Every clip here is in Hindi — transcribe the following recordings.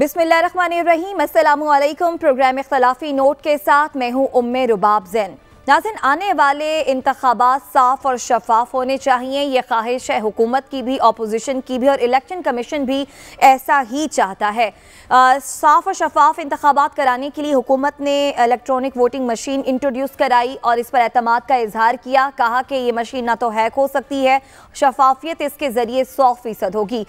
बिसमीम अल्लाम प्रोग्राम इख्तलाफी नोट के साथ मैं हूँ उम्मे रुबाब जैन नाजिन आने वाले इंतबात साफ और शफाफ होने चाहिए ये ख्वाहिश है हुकूमत की भी अपोजिशन की भी और इलेक्शन कमीशन भी ऐसा ही चाहता है आ, साफ और शफाफ इंतबात कराने के लिए हुकूमत ने इलेक्ट्रॉनिक वोटिंग मशीन इंट्रोड्यूस कराई और इस पर अहतमाद का इजहार किया कहा कि ये मशीन ना तो हैक हो सकती है शफाफियत इसके ज़रिए सौ फीसद होगी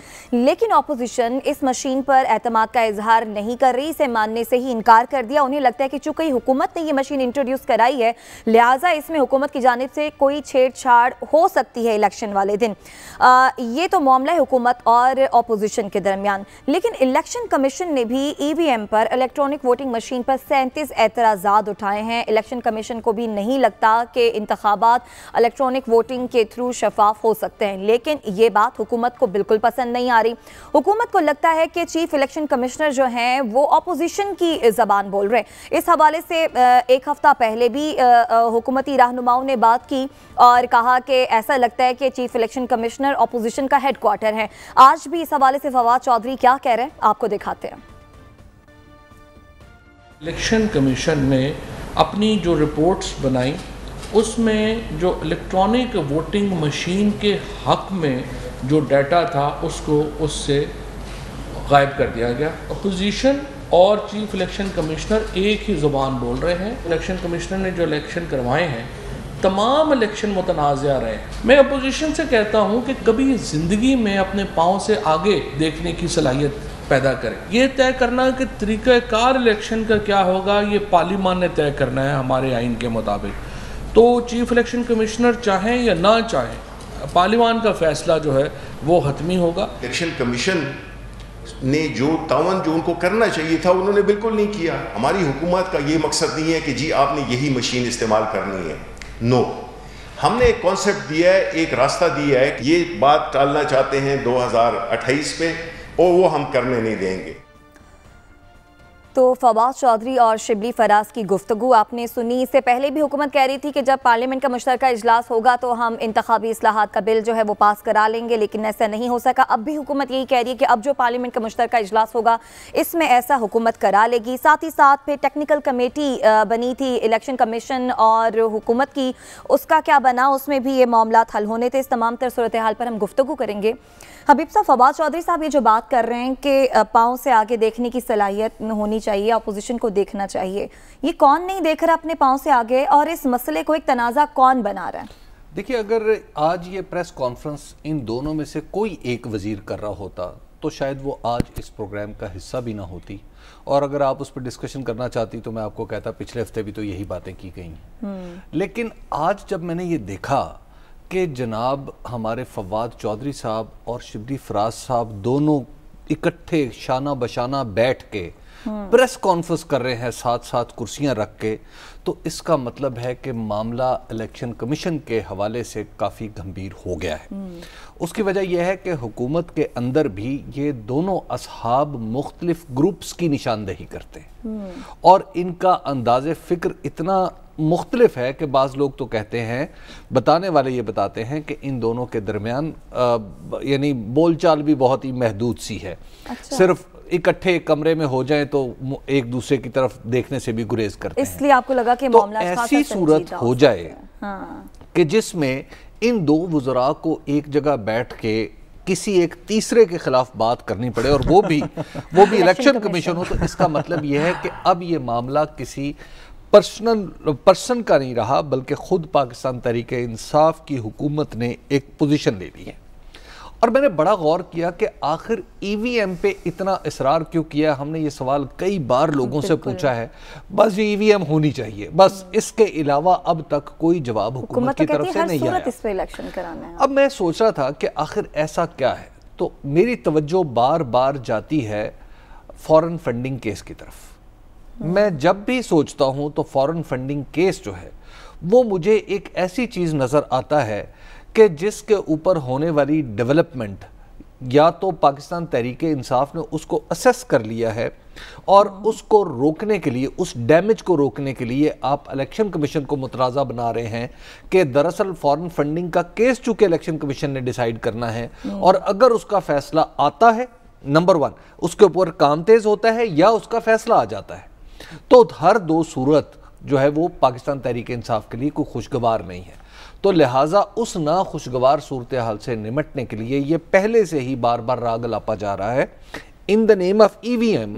लेकिन अपोजिशन इस मशीन पर अहतमाद का इजहार नहीं कर रही इसे मानने से ही इनकार कर दिया उन्हें लगता है कि चूंकि हुकूमत ने यह मशीन इंट्रोड्यूस कराई है लिहाजा इसमें हुकूमत की जानब से कोई छेड़छाड़ हो सकती है इलेक्शन वाले दिन आ, ये तो मामला है हुकूमत और अपोजिशन के दरमियान लेकिन इलेक्शन कमीशन ने भी ई वी एम पर इलेक्ट्रॉनिक वोटिंग मशीन पर सैंतीस एतराज उठाए हैं इलेक्शन कमीशन को भी नहीं लगता कि इंतबात इलेक्ट्रॉनिक वोटिंग के थ्रू शफाफ हो सकते हैं लेकिन ये बात हुकूमत को बिल्कुल पसंद नहीं आ रही हुकूमत को लगता है कि चीफ इलेक्शन कमिश्नर जो हैं वो अपोजिशन की जबान बोल रहे हैं इस हवाले से एक हफ्ता पहले भी हुकूमती रहनुमाओं ने बात की और कहा कि ऐसा लगता है कि चीफ इलेक्शन कमिश्नर अपोजिशन का हेड क्वार्टर है आज भी इस हवाले से फवाद चौधरी क्या कह रहे हैं आपको दिखाते हैं इलेक्शन कमीशन ने अपनी जो रिपोर्ट्स बनाई उसमें जो इलेक्ट्रॉनिक वोटिंग मशीन के हक में जो डाटा था उसको उससे गायब कर दिया गया अपोजिशन और चीफ इलेक्शन कमिश्नर एक ही ज़ुबान बोल रहे हैं इलेक्शन कमिश्नर ने जो इलेक्शन करवाए हैं तमाम इलेक्शन मुतनाज़ रहे हैं मैं अपोजिशन से कहता हूँ कि कभी ज़िंदगी में अपने पाँव से आगे देखने की सलाहियत पैदा करें ये तय करना कि तरीक़ार इलेक्शन का क्या होगा ये पार्लिमान ने तय करना है हमारे आइन के मुताबिक तो चीफ इलेक्शन कमिश्नर चाहें या ना चाहें पार्लिमान का फैसला जो है वो हतमी होगा इलेक्शन कमीशन ने जो तावन जो उनको करना चाहिए था उन्होंने बिल्कुल नहीं किया हमारी हुकूमत का ये मकसद नहीं है कि जी आपने यही मशीन इस्तेमाल करनी है नो हमने एक कॉन्सेप्ट दिया है एक रास्ता दिया है कि ये बात टालना चाहते हैं 2028 पे और वो हम करने नहीं देंगे तो फवाद चौधरी और शिबली फराज की गुफ्तु आपने सुनी इससे पहले भी हुकूमत कह रही थी कि जब पार्लियामेंट का मुश्तर अजलास होगा तो हम इंतबी असलाहत का बिल जो है वो पास करा लेंगे लेकिन ऐसा नहीं हो सका अब भी हुकूमत यही कह रही है कि अब जो पार्लियामेंट का मुश्तर अजलास होगा इसमें ऐसा हुकूमत करा लेगी साथ ही साथ फिर टेक्निकल कमेटी बनी थी इलेक्शन कमीशन और हुकूमत की उसका क्या बना उसमें भी ये मामला हल होने थे इस तमाम तर सूरत हाल पर हम गुफ्तु करेंगे हबीब साहब फवाद चौधरी साहब ये जो बात कर रहे हैं कि पाँव से आगे देखने की सलाहियत होनी चाहिए चाहिए अपोजिशन को देखना चाहिए ये कौन नहीं देख रहा अपने पाँव से आगे और इस मसले को एक तनाज़ा कौन बना रहा है देखिए अगर आज ये प्रेस कॉन्फ्रेंस इन दोनों में से कोई एक वजीर कर रहा होता तो शायद वो आज इस प्रोग्राम का हिस्सा भी ना होती और अगर आप उस पर डिस्कशन करना चाहती तो मैं आपको कहता पिछले हफ्ते भी तो यही बातें की गई हैं हम्म। लेकिन आज जब मैंने ये देखा कि जनाब हमारे फवाद चौधरी साहब और शिबली फराज साहब दोनों इकट्ठे शाना बशाना बैठ के हाँ। प्रेस कॉन्फ्रेंस कर रहे हैं साथ साथ कुर्सियां रख के तो इसका मतलब है कि मामला इलेक्शन कमीशन के हवाले से काफ़ी गंभीर हो गया है हम्म। उसकी वजह यह है कि हुकूमत के अंदर भी ये दोनों असहाब मुख्तलिफ ग्रुप्स की निशानदेही करते हैं हम्म। और इनका अंदाज फ़िक्र इतना मुख्तलिफ है कि बाज़ लोग तो कहते हैं बताने वाले ये बताते हैं कि इन दोनों के दरमियान यानी बोलचाल भी बहुत ही महदूद सी है अच्छा। सिर्फ इकट्ठे एक कमरे में हो जाए तो एक दूसरे की तरफ देखने से भी गुरेज करते हैं इसलिए आपको लगा कि तो ऐसी सूरत हो जाए हाँ। कि जिसमें इन दो वजरा को एक जगह बैठ के किसी एक तीसरे के खिलाफ बात करनी पड़े और वो भी वो भी इलेक्शन कमीशन हो तो इसका मतलब यह है कि अब ये मामला किसी पर्सनल पर्सन का नहीं रहा बल्कि खुद पाकिस्तान तरीके इंसाफ की हुकूमत ने एक पोजीशन ले ली है और मैंने बड़ा गौर किया कि आखिर ईवीएम e पे इतना इसरार क्यों किया हमने ये सवाल कई बार लोगों से पूछा है बस ये ईवीएम e होनी चाहिए बस हम्म। इसके अलावा अब तक कोई जवाब हुकूमत तो की तरफ से नहीं आया इलेक्शन कराना है अब मैं सोच रहा था कि आखिर ऐसा क्या है तो मेरी तवज्जो बार बार जाती है फॉरेन फंडिंग केस की तरफ हम्म। मैं जब भी सोचता हूँ तो फॉरेन फंडिंग केस जो है वो मुझे एक ऐसी चीज़ नज़र आता है कि जिसके ऊपर होने वाली डेवलपमेंट या तो पाकिस्तान तहरीक इंसाफ ने उसको असेस कर लिया है और हाँ। उसको रोकने के लिए उस डैमेज को रोकने के लिए आप इलेक्शन कमीशन को मुतराजा बना रहे हैं कि दरअसल फॉरेन फंडिंग का केस चूंकि इलेक्शन कमीशन ने डिसाइड करना है हाँ। और अगर उसका फैसला आता है नंबर वन उसके ऊपर काम तेज होता है या उसका फैसला आ जाता है तो हर दो सूरत जो है वो पाकिस्तान तहरीक इंसाफ के लिए कोई खुशगवार नहीं है तो लिहाजा उस नाखुशगवार सूरत हाल से निमटने के लिए ये पहले से ही बार बार राग लापा जा रहा है in the name of EVM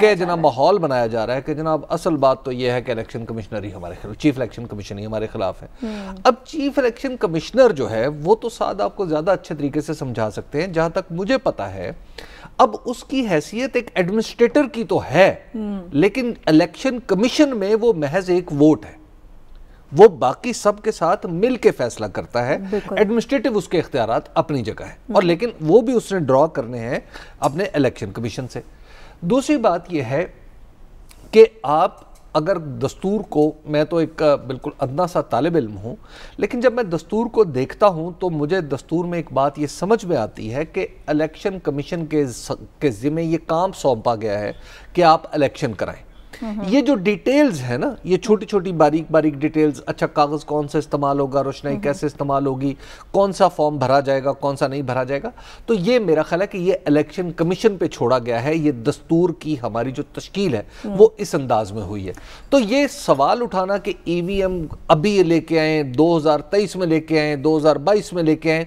के जनाब माहौल बनाया जा रहा है कि जनाब असल बात तो यह है कि इलेक्शन कमिश्नर ही हमारे खिलाफ चीफ इलेक्शन कमीशन ही हमारे खिलाफ है हम्म। अब चीफ इलेक्शन कमिश्नर जो है वो तो साथ आपको ज्यादा अच्छे तरीके से समझा सकते हैं जहां तक मुझे पता है अब उसकी हैसियत एक एडमिनिस्ट्रेटर की तो है हम्म। लेकिन इलेक्शन कमीशन में वो महज एक वोट है वो बाकी सब के साथ मिल के फैसला करता है एडमिनिस्ट्रेटिव उसके इख्तियार अपनी जगह है और लेकिन वो भी उसने ड्रॉ करने हैं अपने इलेक्शन कमीशन से दूसरी बात यह है कि आप अगर दस्तूर को मैं तो एक बिल्कुल अदना सा तालब इम हूँ लेकिन जब मैं दस्तूर को देखता हूँ तो मुझे दस्तूर में एक बात ये समझ में आती है कि इलेक्शन कमीशन के के ज़िम्मे ये काम सौंपा गया है कि आप इलेक्शन कराएं ये जो डिटेल्स है ना ये छोटी छोटी बारीक बारीक डिटेल्स अच्छा कागज़ कौन सा इस्तेमाल होगा रोशनाई कैसे इस्तेमाल होगी कौन सा फॉर्म भरा जाएगा कौन सा नहीं भरा जाएगा तो ये मेरा ख्याल है कि ये इलेक्शन कमीशन पे छोड़ा गया है ये दस्तूर की हमारी जो तश्कील है हम्म। वो इस अंदाज में हुई है तो ये सवाल उठाना कि ई e अभी लेके आए दो में लेके आए दो में लेके आए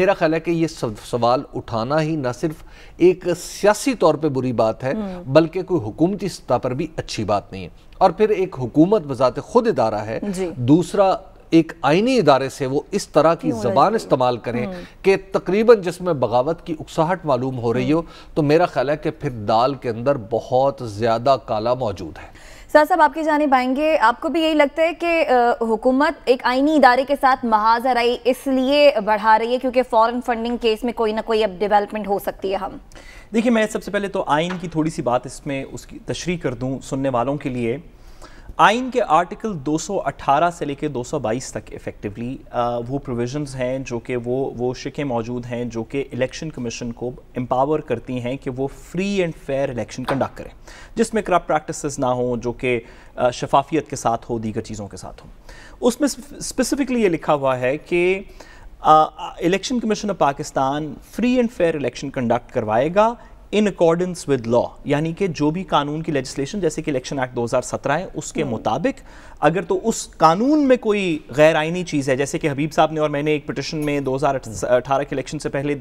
मेरा ख्याल है कि ये सवाल उठाना ही ना सिर्फ एक सियासी तौर पे बुरी बात है हम्म। बल्कि कोई हुकूमती सतह पर भी अच्छी बात नहीं है और फिर एक हुकूमत बजात खुद इदारा है दूसरा एक आइनी इदारे से वो इस तरह की जबान इस्तेमाल करें हम्म। कि तकरीबन जिसमें बगावत की उकसाहट मालूम हो रही हो हम्म। तो मेरा ख्याल है कि फिर दाल के अंदर बहुत ज़्यादा काला मौजूद है सर साहब आपकी जाने पाएंगे आपको भी यही लगता है कि हुकूमत एक आइनी इदारे के साथ महाजराई इसलिए बढ़ा रही है क्योंकि फ़ॉरन फंडिंग केस में कोई ना कोई अब डेवलपमेंट हो सकती है हम देखिए मैं सबसे पहले तो आइन की थोड़ी सी बात इसमें उसकी तशरी कर दूँ सुनने वालों के लिए आइन के आर्टिकल 218 से लेकर 222 तक इफ़ेक्टिवली uh, वो प्रोविजंस हैं जो कि वो वो शिकें मौजूद हैं जो कि इलेक्शन कमीशन को एम्पावर करती हैं कि वो free and fair election conduct करें जिसमें करप्ट प्रैक्टिसेस ना हों जो कि uh, शफाफियत के साथ हो दीगर चीज़ों के साथ हो उसमें स्पेसिफिकली ये लिखा हुआ है कि election commission of Pakistan free and fair election conduct करवाएगा इन अकॉर्डेंस विद लॉ यानी कि जो भी कानून की लेजिस्लेशन जैसे कि इलेक्शन एक्ट 2017 है उसके hmm. मुताबिक अगर तो उस कानून में कोई गैर आइनी चीज़ है जैसे कि हबीब साहब ने और मैंने एक पटिशन में 2018 के इलेक्शन से पहले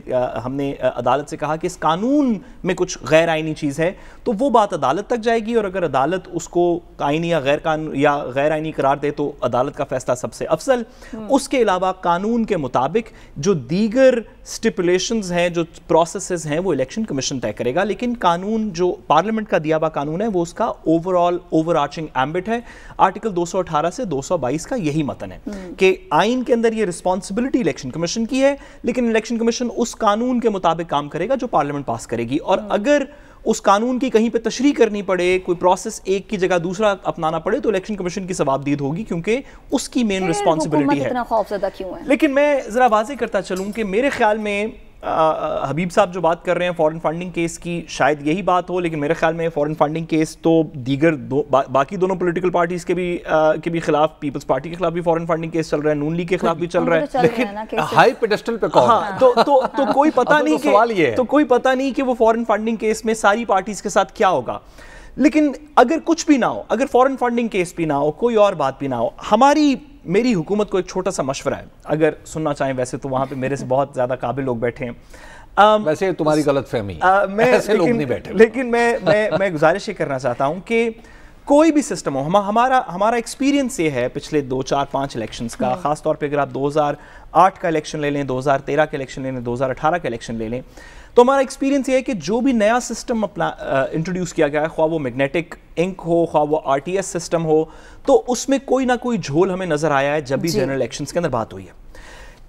हमने अदालत से कहा कि इस कानून में कुछ गैर आइनी चीज़ है तो वो बात अदालत तक जाएगी और अगर अदालत उसको आइनी या गैर कानून या गैर आइनी करार दे तो अदालत का फैसला सबसे अफसल हम्म। उसके अलावा कानून के मुताबिक जो दीगर स्टिपुलेशन हैं जो प्रोसेस हैं वो इलेक्शन कमीशन तय करेगा लेकिन कानून जो पार्लियामेंट का दिया हुआ कानून है वो उसका ओवरऑल ओवर आर्चिंग एम्बिट है आर्टिकल दो 218 से 222 का यही मतन है हम्म। कि आइन के अंदर ये रिस्पांसिबिलिटी इलेक्शन कमीशन की है लेकिन इलेक्शन कमीशन उस कानून के मुताबिक काम करेगा जो पार्लियामेंट पास करेगी और हम्म। अगर उस कानून की कहीं पे तशरी करनी पड़े कोई प्रोसेस एक की जगह दूसरा अपनाना पड़े तो इलेक्शन कमीशन की जवाबदीद होगी क्योंकि उसकी मेन रिस्पॉन्सिबिलिटी है लेकिन मैं जरा वाजे करता चलूँ कि मेरे ख्याल में आ, हबीब साहब जो बात कर रहे हैं फॉरेन फंडिंग केस की शायद यही बात हो लेकिन मेरे ख्याल में फॉरेन फंडिंग केस तो दीगर दो बा, बाकी दोनों पॉलिटिकल पार्टीज़ के भी आ, के भी खिलाफ पीपल्स पार्टी के खिलाफ भी फॉरेन फंडिंग केस चल रहा है नून लीग के खिलाफ भी चल रहा है लेकिन हाई पेडेस्टल पे हाँ तो तो तो कोई पता तो नहीं सवाल ये तो कोई पता नहीं कि वो फॉरन फंडिंग केस में सारी पार्टीज़ के साथ क्या होगा लेकिन अगर कुछ भी ना हो अगर फॉरेन फंडिंग केस भी ना हो कोई और बात भी ना हो हमारी मेरी हुकूमत को एक छोटा सा मशवरा है अगर सुनना चाहें वैसे तो वहाँ पे मेरे से बहुत ज़्यादा काबिल लोग बैठे हैं आम, वैसे तुम्हारी गलत फहमी मैं ऐसे लोग नहीं बैठे लेकिन मैं मैं मैं गुजारिश ये करना चाहता हूँ कि कोई भी सिस्टम हो हम हमारा हमारा एक्सपीरियंस ये है पिछले दो चार पाँच इलेक्शन का हम्म। खासतौर पर अगर आप दो का इलेक्शन ले लें दो का इलेक्शन ले लें दो का इलेक्शन ले लें तो हमारा एक्सपीरियंस ये है कि जो भी नया सिस्टम अपना इंट्रोड्यूस uh, किया गया है ख्वा वो मैग्नेटिक इंक हो ख्वा वो आर सिस्टम हो तो उसमें कोई ना कोई झोल हमें नजर आया है जब भी जनरल इलेक्शन के अंदर बात हुई है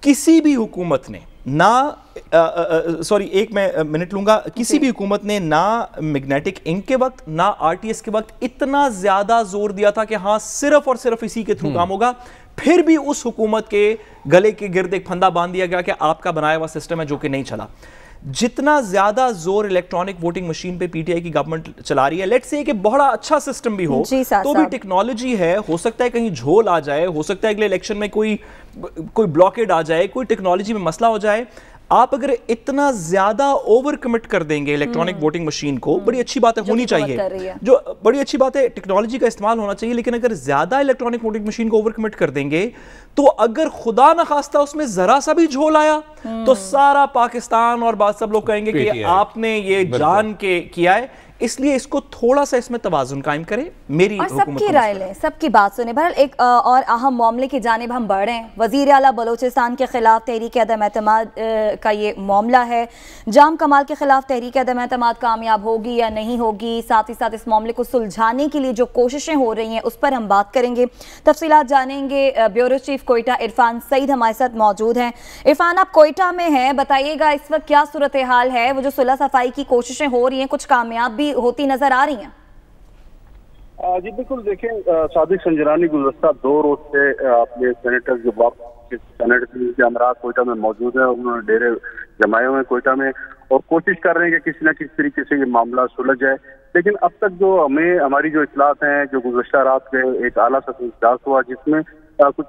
किसी भी हुकूमत ने ना सॉरी uh, uh, एक मैं मिनट लूंगा किसी भी हुकूमत ने ना मैग्नेटिक इंक के वक्त ना आरटीएस के वक्त इतना ज्यादा जोर दिया था कि हाँ सिर्फ और सिर्फ इसी के थ्रू हम्म। काम होगा फिर भी उस हुकूमत के गले के गिर्द एक फंदा बांध दिया गया कि आपका बनाया हुआ सिस्टम है जो कि नहीं चला जितना ज्यादा जोर इलेक्ट्रॉनिक वोटिंग मशीन पे पीटीआई की गवर्नमेंट चला रही है लेट से कि बहुत अच्छा सिस्टम भी हो तो भी टेक्नोलॉजी है हो सकता है कहीं झोल आ जाए हो सकता है अगले इलेक्शन में कोई कोई ब्लॉकेड आ जाए कोई टेक्नोलॉजी में मसला हो जाए आप अगर इतना ज्यादा ओवर कमिट कर देंगे इलेक्ट्रॉनिक वोटिंग मशीन को बड़ी अच्छी बात है होनी चाहिए जो बड़ी अच्छी बात है टेक्नोलॉजी का इस्तेमाल होना चाहिए लेकिन अगर ज्यादा इलेक्ट्रॉनिक वोटिंग मशीन को ओवर कमिट कर देंगे तो अगर खुदा ना खास्ता उसमें जरा सा भी झोल आया हम्म। तो सारा पाकिस्तान और बाद सब लोग कहेंगे कि आपने ये जान के किया है इसलिए इसको थोड़ा सा इसमें तोजुन कायम करें मेरी और सबकी राय लें सबकी बात सुने बहर एक और अहम मामले की जानब हम बढ़ रहे हैं वजीर अला बलोचिस्तान के खिलाफ तहरीक अदम अहतम का ये मामला है जाम कमाल के खिलाफ तहरीक अदम अहतम कामयाब होगी या नहीं होगी साथ ही साथ इस मामले को सुलझाने के लिए जो कोशिशें हो रही हैं उस पर हम बात करेंगे तफसीत जानेंगे ब्यूरो चीफ कोयटा इरफान सईद हमारे साथ मौजूद हैं इरफान आप कोयटा में हैं बताइएगा इस वक्त क्या सूरत हाल है वो जो सुलह सफाई की कोशिशें हो रही हैं कुछ कामयाब भी होती नजर आ रही हैं जी बिल्कुल देखें सादिक संजरानी गुजस्ता दो रोज से अपने सेनेटर जो बाप सेनेटर के अमराज कोयटा में मौजूद है उन्होंने डेरे जमाए हुए हैं कोयटा में और कोशिश कर रहे हैं कि किसी ना किसी तरीके से ये मामला सुलझ जाए लेकिन अब तक जो हमें हमारी जो इतलात हैं जो गुजशत रात में एक आला सतह इजलास हुआ जिसमें कुछ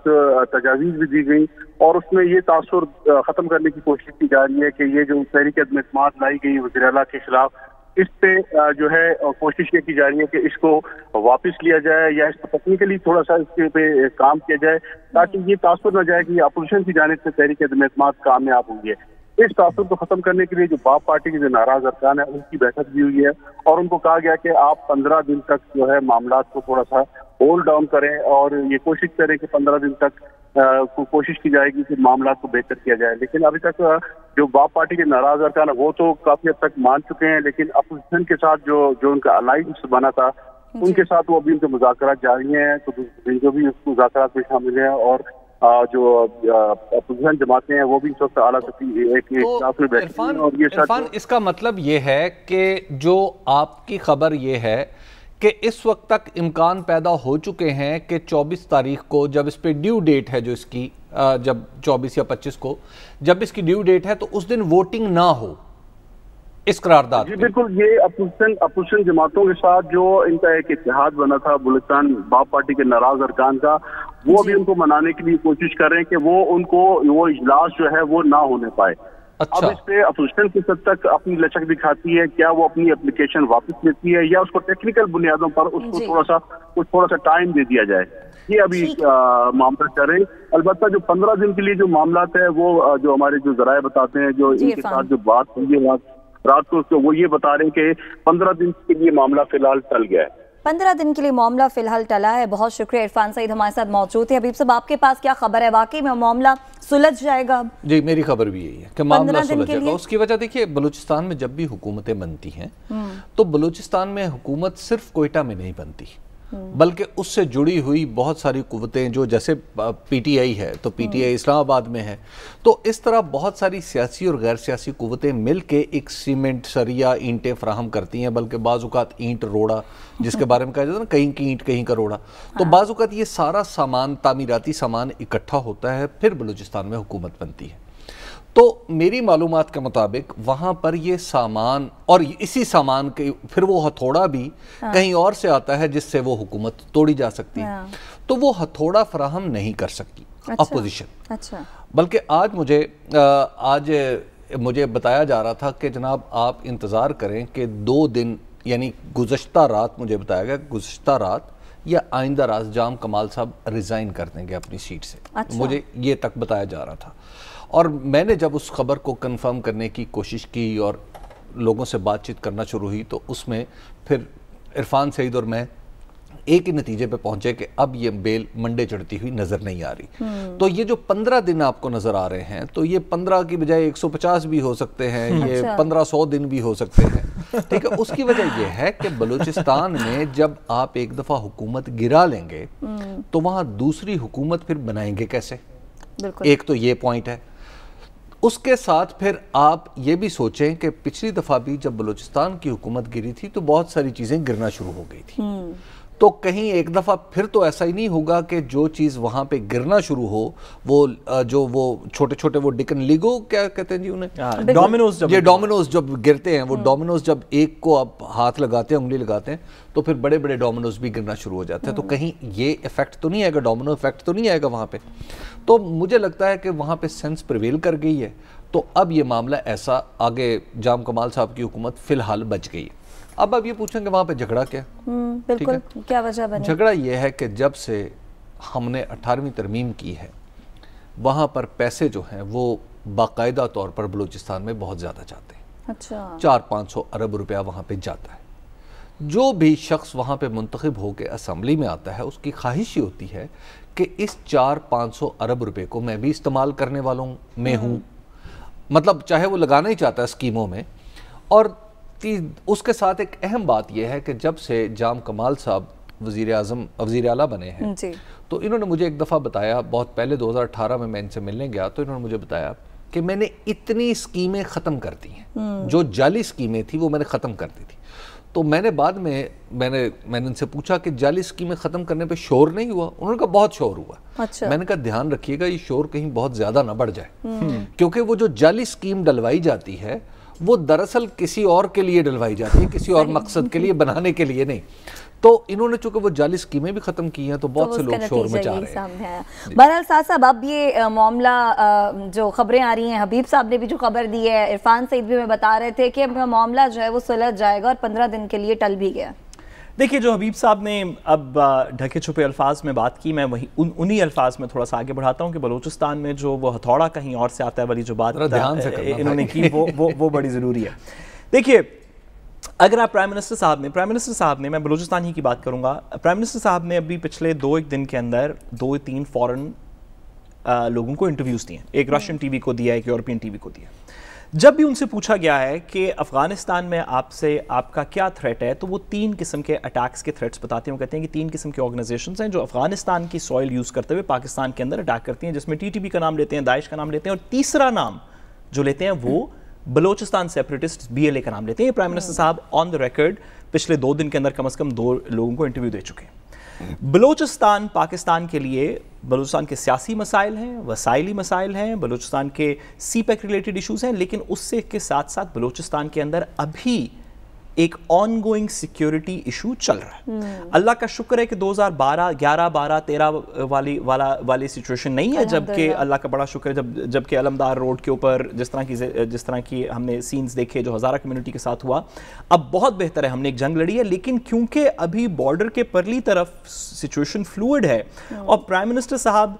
तजावीज़ भी दी गई और उसमें ये तासुर ख़त्म करने की कोशिश की जा रही है कि ये जो तहरीक अदम लाई गई वजी अला के खिलाफ इस पे जो है कोशिश ये की जा रही है कि इसको वापस लिया जाए या इसको टेक्निकली थोड़ा सा इसके पे काम किया जाए ताकि ये तासुर न जाए कि अपोजिशन की जानेब से तहरीक अदम कामयाब होंगे इस तासुर को खत्म करने के लिए जो बाप पार्टी के जो नाराज अरकान है उनकी बैठक भी हुई है और उनको कहा गया कि आप पंद्रह दिन तक जो है मामला को थोड़ा सा होल्ड डाउन करें और ये कोशिश करें कि पंद्रह दिन तक को कोशिश की जाएगी कि मामला को बेहतर किया जाए लेकिन अभी तक जो बाप पार्टी के नाराज अरकान वो तो काफी हद तक मान चुके हैं लेकिन अपोजिशन के साथ जो जो उनका अलाइंस बना था उनके साथ वो अभी उनके मुजाकर जारी हैं तो जो भी मुजाकर में शामिल हैं और जो अपोजिशन जमाते हैं वो भी इस वक्त आला एक क्लास तो में बैठे और ये इसका मतलब ये है कि जो आपकी खबर ये है कि इस वक्त तक इम्कान पैदा हो चुके हैं कि 24 तारीख को जब इस पर ड्यू डेट है जो इसकी जब 24 या 25 को जब इसकी ड्यू डेट है तो उस दिन वोटिंग ना हो इस करारदाद जी बिल्कुल ये अपोजिशन अपोजिशन जमातों के साथ जो इनका एक इतिहाद बना था बुलिस्तान बाप पार्टी के नाराज अरकान का वो अभी उनको मनाने के लिए कोशिश कर रहे हैं कि वो उनको वो इजलास जो है वो ना होने पाए अच्छा। अब इस अपोजिशन की हद तक अपनी लचक दिखाती है क्या वो अपनी एप्लीकेशन वापस लेती है या उसको टेक्निकल बुनियादों पर उसको थोड़ा सा कुछ थोड़ा सा टाइम दे दिया जाए ये अभी मामला चल रहे अलबत्ता जो पंद्रह दिन के लिए जो मामला है वो जो हमारे जो जराये बताते हैं जो इनके साथ जो बात हुई है रात को वो ये बता रहे हैं कि पंद्रह दिन के लिए मामला फिलहाल टल गया है पंद्रह दिन के लिए मामला फिलहाल टला है बहुत शुक्रिया इरफान सईद हमारे साथ मौजूद है हबीब साहब आपके पास क्या खबर है वाकई में मामला सुलझ जाएगा जी मेरी खबर भी यही है कि मामला सुलझ जाएगा उसकी वजह देखिए बलूचिस्तान में जब भी हुकूमतें बनती हैं हम्म। तो बलूचिस्तान में हुकूमत सिर्फ कोयटा में नहीं बनती हम्म। बल्कि उससे जुड़ी हुई बहुत सारी कुतें जो जैसे पीटीआई है तो पीटीआई हम्म। इस्लामाबाद में है तो इस तरह बहुत सारी सियासी और गैर सियासी कुतें मिल के एक सीमेंट सरिया ईंटें फ्राहम करती हैं बल्कि बाज़ात ईंट रोड़ा जिसके हम्म। बारे में कहा जाता है ना कहीं की ईंट कहीं का रोड़ा तो हाँ। बाजूकात ये सारा सामान तामीराती सामान इकट्ठा होता है फिर बलूचिस्तान में हुकूमत बनती है तो मेरी मालूम के मुताबिक वहाँ पर ये सामान और इसी सामान के फिर वो हथौड़ा भी हाँ। कहीं और से आता है जिससे वो हुकूमत तोड़ी जा सकती है हाँ। तो वो हथौड़ा फ्राहम नहीं कर सकती अपोजिशन अच्छा, अच्छा। बल्कि आज मुझे आज मुझे बताया जा रहा था कि जनाब आप इंतज़ार करें कि दो दिन यानी गुज्त रात मुझे बताया गया गुज्त रात या आइंदा रात जाम कमाल साहब रिज़ाइन कर देंगे अपनी सीट से अच्छा। मुझे ये तक बताया जा रहा था और मैंने जब उस खबर को कंफर्म करने की कोशिश की और लोगों से बातचीत करना शुरू हुई तो उसमें फिर इरफान सईद और मैं एक ही नतीजे पे पहुंचे कि अब ये बेल मंडे चढ़ती हुई नज़र नहीं आ रही हम्म। तो ये जो पंद्रह दिन आपको नज़र आ रहे हैं तो ये पंद्रह की बजाय एक सौ पचास भी हो सकते हैं ये अच्छा। पंद्रह सौ दिन भी हो सकते हैं ठीक है उसकी वजह यह है कि बलूचिस्तान में जब आप एक दफ़ा हुकूमत गिरा लेंगे हम्म। तो वहां दूसरी हुकूमत फिर बनाएंगे कैसे एक तो ये पॉइंट है उसके साथ फिर आप ये भी सोचें कि पिछली दफ़ा भी जब बलूचिस्तान की हुकूमत गिरी थी तो बहुत सारी चीज़ें गिरना शुरू हो गई थी हम्म। तो कहीं एक दफ़ा फिर तो ऐसा ही नहीं होगा कि जो चीज़ वहाँ पे गिरना शुरू हो वो जो वो छोटे छोटे वो डिकन लीगो क्या कहते हैं जी उन्हें हाँ, डोमिनोज जब ये डोमिनोज जब गिरते हैं वो हम्म। डोमिनोज जब एक को आप हाथ लगाते हैं उंगली लगाते हैं तो फिर बड़े बड़े डोमिनोज भी गिरना शुरू हो जाते हैं तो हम्म। कहीं ये इफेक्ट तो नहीं आएगा डोमिनो इफेक्ट तो नहीं आएगा वहाँ पर तो मुझे लगता है कि वहाँ पर सेंस प्रिवेल कर गई है तो अब ये मामला ऐसा आगे जाम कमाल साहब की हुकूमत फ़िलहाल बच गई है अब अब ये पूछेंगे वहाँ पे झगड़ा क्या हम्म, बिल्कुल क्या वजह बनी झगड़ा ये है कि जब से हमने अठारहवीं तरमीम की है वहाँ पर पैसे जो हैं वो बाकायदा तौर पर बलूचिस्तान में बहुत ज़्यादा जाते हैं अच्छा चार पाँच सौ अरब रुपया वहाँ पे जाता है जो भी शख्स वहाँ पे मुंतखब होकर असम्बली में आता है उसकी ख्वाहिश ही होती है कि इस चार पाँच सौ अरब रुपये को मैं भी इस्तेमाल करने वालों में हम्म। हूँ मतलब चाहे वो लगाना ही चाहता है स्कीमों में और ती उसके साथ एक अहम बात यह है कि जब से जाम कमाल साहब वजीर अजम वज़ी अला बने हैं तो इन्होंने मुझे एक दफ़ा बताया बहुत पहले 2018 में मैं इनसे मिलने गया तो इन्होंने मुझे बताया कि मैंने इतनी स्कीमें ख़त्म कर दी हैं हम्म। जो जाली स्कीमें थी वो मैंने ख़त्म कर दी थी तो मैंने बाद में मैंने मैंने उनसे पूछा कि जाली स्कीमें ख़त्म करने पे शोर नहीं हुआ उन्होंने कहा बहुत शोर हुआ अच्छा। मैंने कहा ध्यान रखिएगा ये शोर कहीं बहुत ज़्यादा ना बढ़ जाए हम्म। क्योंकि वो जो जाली स्कीम डलवाई जाती है वो दरअसल किसी और के लिए डलवाई जाती है किसी और मकसद के लिए बनाने के लिए नहीं तो इन्होंने चूंकि वो जाली स्कीमें भी खत्म की हैं तो, तो बहुत तो से लोग शोर मचा रहे हैं बहरहाल साहब साहब अब ये मामला जो खबरें आ रही हैं हबीब साहब ने भी जो खबर दी है इरफान सईद भी मैं बता रहे थे कि मामला जो है वो सुलझ जाएगा और पंद्रह दिन के लिए टल भी गया देखिए जो हबीब साहब ने अब ढके छुपे अल्फाज में बात की मैं वही उन उन्हीं अल्फाज में थोड़ा सा आगे बढ़ाता हूँ कि बलूचिस्तान में जो वो हथौड़ा कहीं और से आता है वाली जो बात इन्होंने की वो वो वो बड़ी ज़रूरी है देखिए अगर आप प्राइम मिनिस्टर साहब ने प्राइम मिनिस्टर साहब ने मैं बलूचिस्तान ही की बात करूंगा प्राइम मिनिस्टर साहब ने अभी पिछले दो एक दिन के अंदर दो तीन फॉरन लोगों को इंटरव्यूज़ दिए एक रशियन हम्म। टीवी को दिया एक यूरोपियन टीवी को दिया जब भी उनसे पूछा गया है कि अफ़गानिस्तान में आपसे आपका क्या थ्रेट है तो वो तीन किस्म के अटैक्स के थ्रेट्स बताते हैं वो कहते हैं कि तीन किस्म के ऑर्गेनाइजेशन हैं जो अफ़गानिस्तान की सॉइल यूज़ करते हुए पाकिस्तान के अंदर अटैक करती हैं जिसमें टी का नाम लेते हैं दाइश का नाम लेते हैं और तीसरा नाम जो लेते हैं वो बलोचिस्तान सेपरेटिस्ट बी का नाम लेते हैं प्राइम मिनिस्टर साहब ऑन द रिकॉर्ड पिछले दो दिन के अंदर कम अज़ कम दो लोगों को इंटरव्यू दे चुके हैं बलूचिस्तान पाकिस्तान के लिए बलूचिस्तान के सियासी मसाइल हैं वसाइली मसाइल हैं बलूचिस्तान के सी पैक रिलेटेड इशूज़ हैं लेकिन उससे के साथ साथ बलूचिस्तान के अंदर अभी एक ऑनगोइंग सिक्योरिटी इशू चल रहा है अल्लाह का शुक्र है कि 2012 11 12 13 वाली वाला वाली सिचुएशन नहीं है जबकि अल्लाह का बड़ा शुक्र है जब जबकि अलमदार रोड के ऊपर जिस तरह की जिस तरह की हमने सीन्स देखे जो हज़ारा कम्युनिटी के साथ हुआ अब बहुत बेहतर है हमने एक जंग लड़ी है लेकिन क्योंकि अभी बॉर्डर के परली तरफ सिचुएशन फ्लूड है हाँ। और प्राइम मिनिस्टर साहब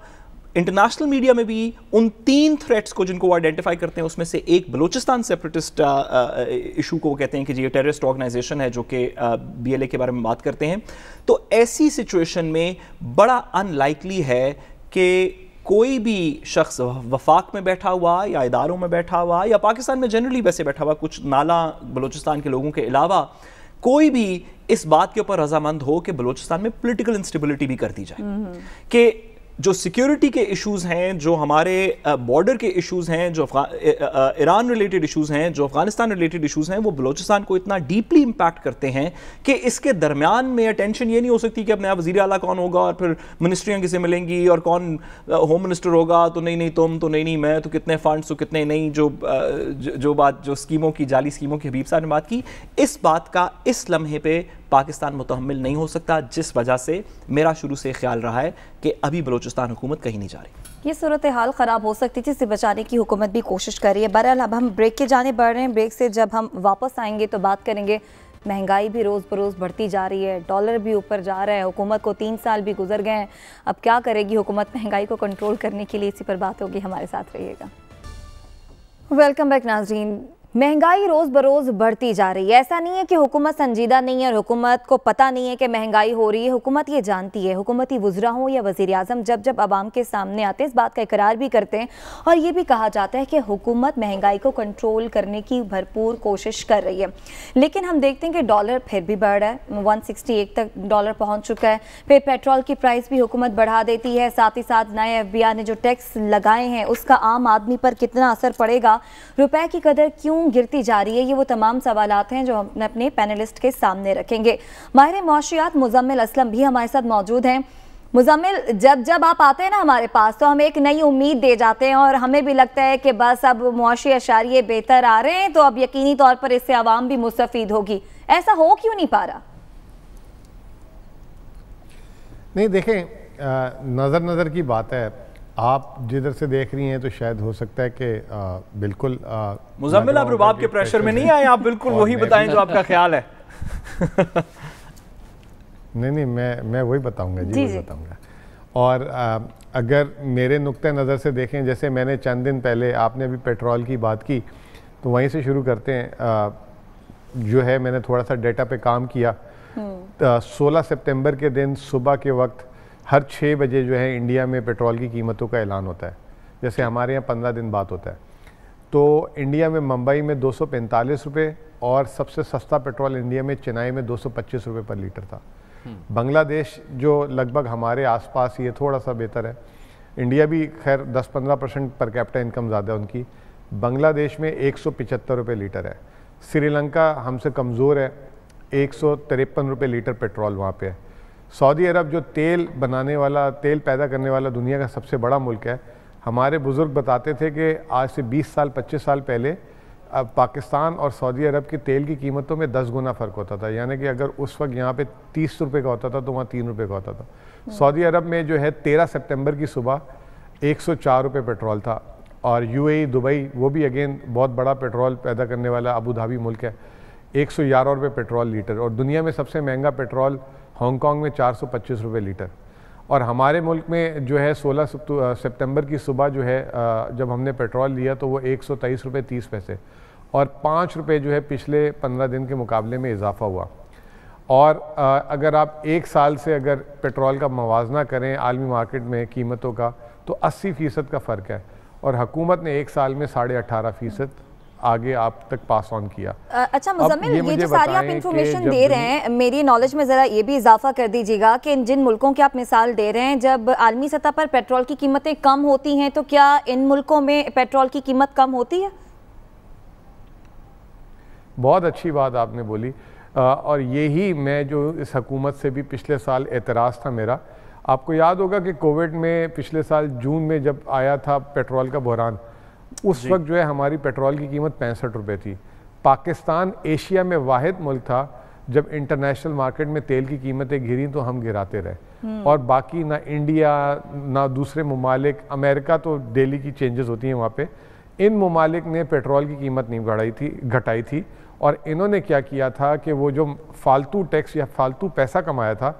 इंटरनेशनल मीडिया में भी उन तीन थ्रेट्स को जिनको वो आइडेंटिफाई करते हैं उसमें से एक Balochistan separatist issue uh, uh, को वो कहते हैं कि जी ये टेररिस्ट ऑर्गेनाइजेशन है जो कि बीएलए uh, के बारे में बात करते हैं तो ऐसी सिचुएशन में बड़ा अनलाइकली है कि कोई भी शख्स वफाक में बैठा हुआ या इदारों में बैठा हुआ या पाकिस्तान में जनरली वैसे बैठा हुआ कुछ नाला बलूचिस्तान के लोगों के अलावा कोई भी इस बात के ऊपर रजामंद हो कि बलूचिस्तान में पॉलिटिकल इंस्टेबिलिटी भी कर दी जाए हम्म, हम्म। कि जो सिक्योरिटी के इश्यूज़ हैं जो हमारे बॉर्डर के इश्यूज़ हैं जो ईरान रिलेटेड इश्यूज़ हैं जो अफगानिस्तान रिलेटेड इश्यूज़ हैं वो बलोचिस्तान को इतना डीपली इम्पैक्ट करते हैं कि इसके दरमियान में अटेंशन ये नहीं हो सकती कि अब नया वजी अला कौन होगा और फिर मिनिस्ट्रियाँ किसे मिलेंगी और कौन होम मिनिस्टर होगा तो नहीं नहीं तुम तो नहीं नहीं मैं तो कितने फंड्स तो कितने नहीं जो जो बात जो स्कीमों की जाली स्कीमों की हबीब साहब ने बात की इस बात का इस लम्हे पर पाकिस्तान मुतमिल नहीं हो सकता जिस वजह से मेरा शुरू से ख्याल रहा है कि अभी बलोचिस्तान हुकूमत कहीं नहीं जा रही ये सूरत हाल ख़राब हो सकती थी इसे बचाने की हुकूमत भी कोशिश कर रही है बहरहाल अब हम ब्रेक के जाने बढ़ रहे हैं ब्रेक से जब हम वापस आएंगे तो बात करेंगे महंगाई भी रोज़ बरोज़ बढ़ती जा रही है डॉलर भी ऊपर जा रहा है हुकूमत को तीन साल भी गुजर गए हैं अब क्या करेगी हुकूमत महंगाई को कंट्रोल करने के लिए इसी पर बात होगी हमारे साथ रहिएगा वेलकम बैक नाजरीन महंगाई रोज़ बरोज़ बढ़ती जा रही है ऐसा नहीं है कि हुकूमत संजीदा नहीं है और हुकूमत को पता नहीं है कि महंगाई हो रही है हुकूमत ये जानती है हुकूमती वज्रा हों या वज़ी अजम जब जब आवाम के सामने आते हैं इस बात का इकरार भी करते हैं और ये भी कहा जाता है कि हुकूमत महंगाई को कंट्रोल करने की भरपूर कोशिश कर रही है लेकिन हम देखते हैं कि डॉलर फिर भी बढ़ रहा है वन तक डॉलर पहुँच चुका है फिर पेट्रोल की प्राइस भी हुकूमत बढ़ा देती है साथ ही साथ नए एफ ने जो टैक्स लगाए हैं उसका आम आदमी पर कितना असर पड़ेगा रुपए की कदर क्यों क्यों गिरती जा रही है ये वो तमाम सवाल हैं जो हमने अपने पैनलिस्ट के सामने रखेंगे माहिर मुआशियात मुजम्मिल असलम भी हमारे साथ मौजूद हैं मुजम्मिल जब जब आप आते हैं ना हमारे पास तो हमें एक नई उम्मीद दे जाते हैं और हमें भी लगता है कि बस अब मुआशी अशारे बेहतर आ रहे हैं तो अब यकीनी तौर पर इससे आवाम भी मुस्तफ़ होगी ऐसा हो क्यों नहीं पा रहा नहीं देखें नज़र नज़र की बात है आप जिधर से देख रही हैं तो शायद हो सकता है कि बिल्कुल मुजम्मिल आप तो रुबाब के प्रेशर में नहीं आए आप बिल्कुल वही बताएं जो आपका ख्याल है नहीं नहीं मैं मैं वही बताऊंगा जी, जी, बताऊंगा और आ, अगर मेरे नुक़ नज़र से देखें जैसे मैंने चंद दिन पहले आपने अभी पेट्रोल की बात की तो वहीं से शुरू करते हैं आ, जो है मैंने थोड़ा सा डेटा पे काम किया हम्म। सोलह सितंबर के दिन सुबह के वक्त हर छः बजे जो है इंडिया में पेट्रोल की कीमतों का ऐलान होता है जैसे हमारे यहाँ पंद्रह दिन बाद होता है तो इंडिया में मुंबई में दो सौ रुपये और सबसे सस्ता पेट्रोल इंडिया में चेन्नई में दो सौ रुपये पर लीटर था हम्म। बांग्लादेश जो लगभग हमारे आसपास ये थोड़ा सा बेहतर है इंडिया भी खैर 10-15 परसेंट पर कैपिटा इनकम ज़्यादा है उनकी बांग्लादेश में एक सौ लीटर है श्रीलंका हमसे कमज़ोर है एक सौ लीटर पेट्रोल वहाँ पे है सऊदी अरब जो तेल बनाने वाला तेल पैदा करने वाला दुनिया का सबसे बड़ा मुल्क है हमारे बुज़ुर्ग बताते थे कि आज से 20 साल 25 साल पहले अब पाकिस्तान और सऊदी अरब के तेल की कीमतों में दस गुना फ़र्क होता था यानी कि अगर उस वक्त यहाँ पे तीस रुपये का होता था तो वहाँ तीन रुपये का होता था हम्म। सऊदी अरब में जो है तेरह सितंबर की सुबह एक सौ चार रुपये पेट्रोल था और यू दुबई वो भी अगेन बहुत बड़ा पेट्रोल पैदा करने वाला अबू धाबी मुल्क है एक सौ ग्यारह रुपये पेट्रोल लीटर और दुनिया में सबसे महंगा पेट्रोल हांगकांग में चार सौ लीटर और हमारे मुल्क में जो है 16 सितंबर की सुबह जो है जब हमने पेट्रोल लिया तो वो एक सौ तेईस रुपये तीस पैसे और पाँच रुपये जो है पिछले पंद्रह दिन के मुकाबले में इजाफा हुआ और अगर आप एक साल से अगर पेट्रोल का मुवजना करें आलमी मार्केट में कीमतों का तो अस्सी फ़ीसद का फ़र्क है और हकूमत ने एक साल में साढ़े अठारह फ़ीसद आगे आप तक पास ऑन किया अच्छा मुजम्मिल ये, ये जो सारी आप इंफॉर्मेशन दे रहे हैं मेरी नॉलेज में ज़रा ये भी इजाफा कर दीजिएगा कि जिन मुल्कों की आप मिसाल दे रहे हैं जब आलमी सतह पर पेट्रोल की कीमतें कम होती हैं तो क्या इन मुल्कों में पेट्रोल की कीमत कम होती है बहुत अच्छी बात आपने बोली आ, और यही मैं जो इस हकूमत से भी पिछले साल एतराज़ था मेरा आपको याद होगा कि कोविड में पिछले साल जून में जब आया था पेट्रोल का बहरान उस वक्त जो है हमारी पेट्रोल की कीमत पैंसठ रुपये थी पाकिस्तान एशिया में वाद मुल्क था जब इंटरनेशनल मार्केट में तेल की कीमतें घिरी तो हम गिराते रहे हम्म। और बाकी ना इंडिया ना दूसरे ममालिक अमेरिका तो डेली की चेंजेस होती हैं वहाँ पे इन ममालिक ने पेट्रोल की कीमत नहीं बढ़ाई थी घटाई थी और इन्होंने क्या किया था कि वो जो फालतू टैक्स या फालतू पैसा कमाया था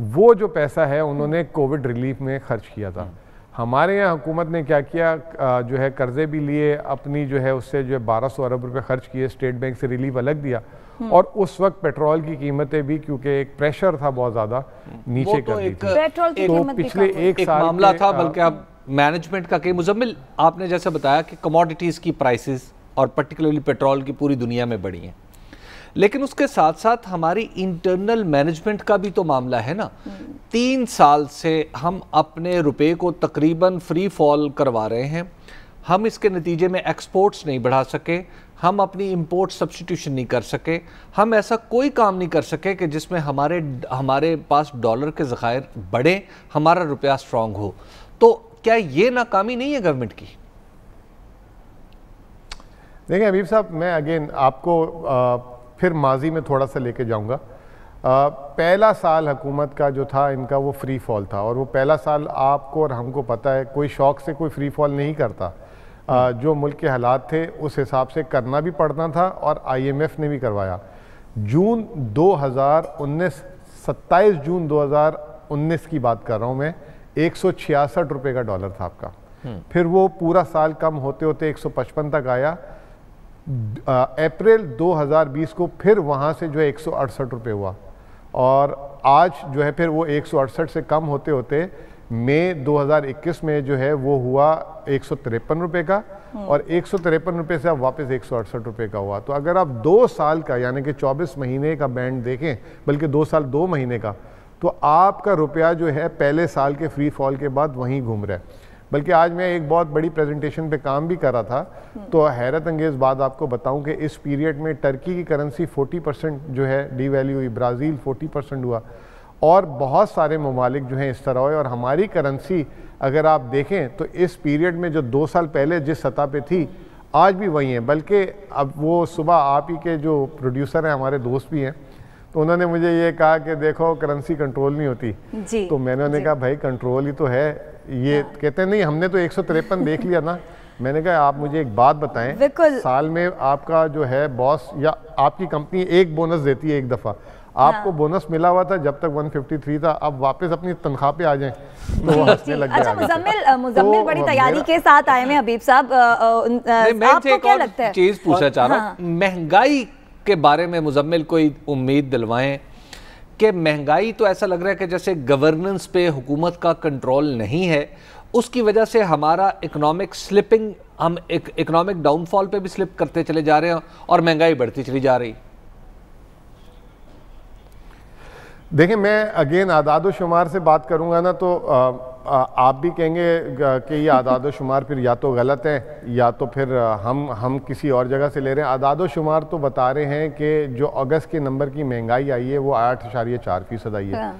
वो जो पैसा है उन्होंने कोविड रिलीफ में खर्च किया था हम्म। हमारे यहाँ हुकूमत ने क्या किया जो है कर्ज़े भी लिए अपनी जो है उससे जो है बारह सौ अरब रुपए खर्च किए स्टेट बैंक से रिलीफ अलग दिया हम्म। और उस वक्त पेट्रोल की कीमतें भी क्योंकि एक प्रेशर था बहुत ज़्यादा हम्म। नीचे कर तो दी पेट्रोल की तो पिछले एक, एक साल मामला था बल्कि आप मैनेजमेंट का कई मुजम्मिल आपने जैसे बताया कि कमोडिटीज़ की प्राइसेस और पर्टिकुलरली पेट्रोल की पूरी दुनिया में बढ़ी है लेकिन उसके साथ साथ हमारी इंटरनल मैनेजमेंट का भी तो मामला है ना तीन साल से हम अपने रुपए को तकरीबन फ्री फॉल करवा रहे हैं हम इसके नतीजे में एक्सपोर्ट्स नहीं बढ़ा सके हम अपनी इंपोर्ट सब्सटीट्यूशन नहीं कर सके हम ऐसा कोई काम नहीं कर सके कि जिसमें हमारे हमारे पास डॉलर के ज़खायर बढ़ें हमारा रुपया स्ट्रांग हो तो क्या ये नाकामी नहीं है गवर्नमेंट की देखिए अबीब साहब मैं अगेन आपको आ, फिर माजी में थोड़ा सा लेके जाऊंगा पहला साल हुकूमत का जो था इनका वो फ्री फॉल था और वो पहला साल आपको और हमको पता है कोई शौक़ से कोई फ्री फॉल नहीं करता आ, जो मुल्क के हालात थे उस हिसाब से करना भी पड़ना था और आईएमएफ ने भी करवाया जून 2019 हज़ार जून 2019 की बात कर रहा हूँ मैं एक सौ रुपये का डॉलर था आपका हम्म। फिर वो पूरा साल कम होते होते 155 तक आया अप्रैल 2020 को फिर वहाँ से जो है एक सौ हुआ और आज जो है फिर वो एक से कम होते होते मई 2021 में जो है वो हुआ एक रुपए का हम्म। और एक रुपए से अब वापस एक सौ का हुआ तो अगर आप दो साल का यानी कि 24 महीने का बैंड देखें बल्कि दो साल दो महीने का तो आपका रुपया जो है पहले साल के फ्री फॉल के बाद वहीं घूम रहा है बल्कि आज मैं एक बहुत बड़ी प्रेजेंटेशन पे काम भी कर रहा था तो हैरत अंगेज बात आपको बताऊं कि इस पीरियड में टर्की की करेंसी 40 परसेंट जो है डी वैल्यू हुई ब्राज़ील 40 परसेंट हुआ और बहुत सारे ममालिक जो हैं इस तरह हुए और हमारी करेंसी अगर आप देखें तो इस पीरियड में जो दो साल पहले जिस सतह पर थी आज भी वही हैं बल्कि अब वो सुबह आप ही के जो प्रोड्यूसर हैं हमारे दोस्त भी हैं तो उन्होंने मुझे ये कहा कि देखो करेंसी कंट्रोल नहीं होती तो मैंने उन्हें कहा भाई कंट्रोल ही तो है ये कहते हैं नहीं हमने तो एक देख लिया ना मैंने कहा आप मुझे एक बात बताएं साल में आपका जो है बॉस या आपकी कंपनी एक बोनस देती है एक दफ़ा आपको हाँ। बोनस मिला हुआ था जब तक 153 था अब वापस अपनी तनख्वाह पे आ जाएं तो हंसने लग अच्छा मुजम्मिल मुजम्मिल तो बड़ी तैयारी के साथ आए हैं हबीब साहब आपको क्या लगता है चीज पूछना चाह रहा हूं हाँ। महंगाई के बारे में मुजम्मिल कोई उम्मीद दिलवाएं कि महंगाई तो ऐसा लग रहा है कि जैसे गवर्नेंस पे हुकूमत का कंट्रोल नहीं है उसकी वजह से हमारा इकोनॉमिक स्लिपिंग हम एक इकोनॉमिक डाउनफॉल पे भी स्लिप करते चले जा रहे हैं और महंगाई बढ़ती चली जा रही देखिए मैं अगेन आदाद शुमार से बात करूंगा ना तो आ, आप भी कहेंगे कि ये आदाद शुमार फिर या तो गलत है या तो फिर हम हम किसी और जगह से ले रहे हैं आदाद शुमार तो बता रहे हैं कि जो अगस्त के नंबर की महंगाई आई है वो आठ इशारिया चार फीसद आई है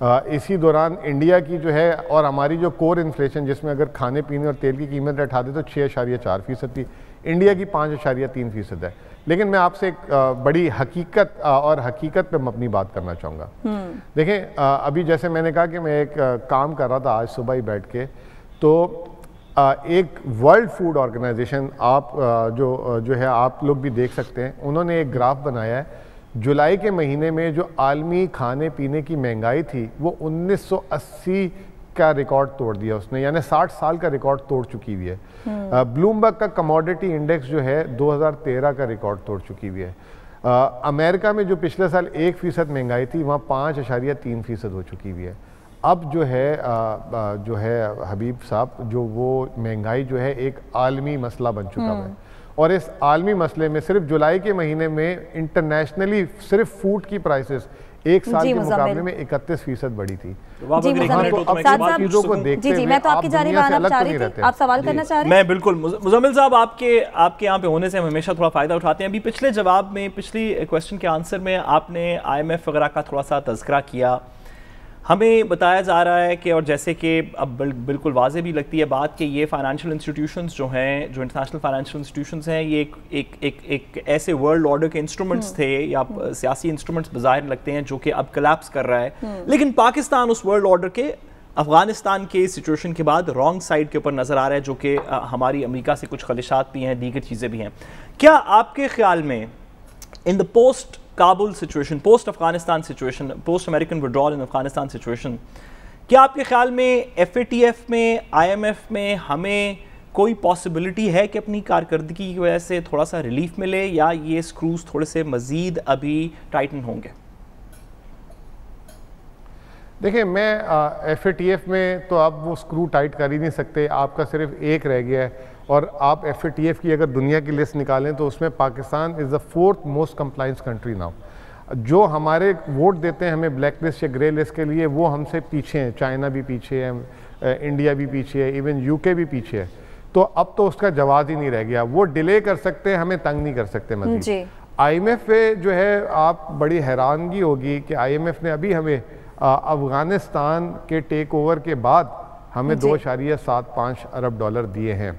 हाँ। इसी दौरान इंडिया की जो है और हमारी जो कोर इन्फ्लेशन जिसमें अगर खाने पीने और तेल की कीमत अठा दे तो छः इशारिया चार फीसद थी इंडिया की पाँच इशारिया तीन फीसद है लेकिन मैं आपसे एक बड़ी हकीकत और हकीकत पे मैं अपनी बात करना चाहूँगा हम्म। देखें अभी जैसे मैंने कहा कि मैं एक काम कर रहा था आज सुबह ही बैठ के तो एक वर्ल्ड फूड ऑर्गेनाइजेशन आप जो जो है आप लोग भी देख सकते हैं उन्होंने एक ग्राफ बनाया है जुलाई के महीने में जो आलमी खाने पीने की महंगाई थी वो 1980 का रिकॉर्ड तोड़ दिया उसने यानी 60 साल का रिकॉर्ड तोड़ चुकी हुई है ब्लूमबर्ग हम्म। का कमोडिटी इंडेक्स जो है 2013 का रिकॉर्ड तोड़ चुकी हुई है आ, अमेरिका में जो पिछले साल एक फ़ीसद महंगाई थी वहाँ पाँच अशारिया तीन फ़ीसद हो चुकी हुई है अब जो है आ, आ, जो है हबीब साहब जो वो महंगाई जो है एक आलमी मसला बन चुका है हम्म। और इस आलमी मसले में सिर्फ जुलाई के महीने में इंटरनेशनली सिर्फ फूड की प्राइसेस एक साल के मुकाबले में इकतीस फीसद बढ़ी थी तो तो मैं तो आप सवाल करना चाह हैं बिल्कुल मुजमिल साहब आपके आपके यहाँ पे होने से हम हमेशा थोड़ा फायदा उठाते हैं अभी पिछले जवाब में पिछली क्वेश्चन के आंसर में आपने आई एम एफ वगैरह का थोड़ा सा तस्करा किया हमें बताया जा रहा है कि और जैसे कि अब बिल्कुल वाजह भी लगती है बात कि ये फाइनेंशियल इंस्टीट्यूशंस जो हैं जो इंटरनेशनल फाइनेंशियल इंस्टीट्यूशंस हैं ये एक एक एक एक ऐसे वर्ल्ड ऑर्डर के इंस्ट्रूमेंट्स हम्म। थे या हम्म। सियासी इंस्ट्रूमेंट्स बाहर लगते हैं जो कि अब कलेप्स कर रहा है हम्म। लेकिन पाकिस्तान उस वर्ल्ड ऑर्डर के अफगानिस्तान के सिचुएशन के बाद रॉन्ग साइड के ऊपर नज़र आ रहा है जो कि हमारी अमरीका से कुछ खदशात भी हैं दीगर चीज़ें भी हैं क्या आपके ख्याल में in the post Kabul situation post Afghanistan situation post American withdrawal in Afghanistan situation क्या आपके ख्याल में एफ में आईएमएफ में हमें कोई पॉसिबिलिटी है कि अपनी कारकर्दगी की वजह से थोड़ा सा रिलीफ मिले या ये स्क्रूज थोड़े से मज़ीद अभी टाइटन होंगे देखिए मैं एफ में तो आप वो स्क्रू टाइट कर ही नहीं सकते आपका सिर्फ एक रह गया है और आप एफ की अगर दुनिया की लिस्ट निकालें तो उसमें Pakistan is the fourth most compliance country now जो हमारे वोट देते हैं हमें ब्लैक लिस्ट या ग्रे लिस्ट के लिए वो हमसे पीछे हैं चाइना भी पीछे है इंडिया भी पीछे है इवन यूके भी पीछे है तो अब तो उसका जवाब ही नहीं रह गया वो डिले कर सकते हैं हमें तंग नहीं कर सकते मजीद आईएमएफ पे जो है आप बड़ी हैरानगी होगी कि आईएमएफ ने अभी हमें अफ़गानिस्तान के टेक ओवर के बाद हमें दो सात पाँच अरब डॉलर दिए हैं